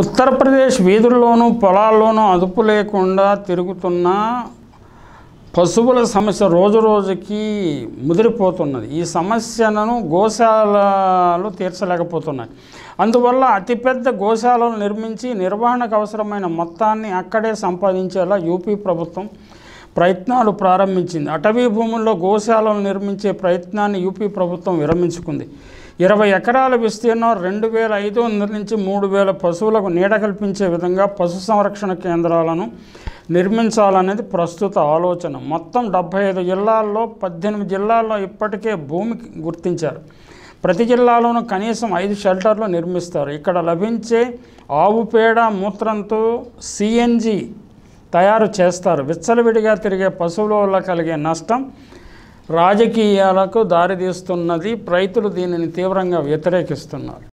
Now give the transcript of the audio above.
ఉత్తరప్రదేశ్ వీధుల్లోనూ పొలాల్లోనూ అదుపు లేకుండా తిరుగుతున్న పశువుల సమస్య రోజు రోజుకి ముదిరిపోతున్నది ఈ సమస్యలను గోశాలలు తీర్చలేకపోతున్నాయి అందువల్ల అతిపెద్ద గోశాలను నిర్మించి నిర్వహణకు అవసరమైన మొత్తాన్ని అక్కడే సంపాదించేలా యూపీ ప్రభుత్వం ప్రయత్నాలు ప్రారంభించింది అటవీ భూముల్లో గోశాలను నిర్మించే ప్రయత్నాన్ని యూపీ ప్రభుత్వం విరమించుకుంది ఇరవై ఎకరాల విస్తీర్ణం రెండు వేల ఐదు వందల నుంచి మూడు వేల పశువులకు నీడ కల్పించే విధంగా పశు సంరక్షణ కేంద్రాలను నిర్మించాలనేది ప్రస్తుత ఆలోచన మొత్తం డెబ్బై ఐదు జిల్లాల్లో పద్దెనిమిది జిల్లాల్లో ఇప్పటికే భూమి గుర్తించారు ప్రతి జిల్లాలోనూ కనీసం ఐదు షెల్టర్లు నిర్మిస్తారు ఇక్కడ లభించే ఆవు పేడ మూత్రంతో సిఎన్జి తయారు చేస్తారు విచ్చలవిడిగా తిరిగే పశువుల వల్ల కలిగే నష్టం రాజకీయాలకు దారితీస్తున్నది రైతులు దీనిని తీవ్రంగా వ్యతిరేకిస్తున్నారు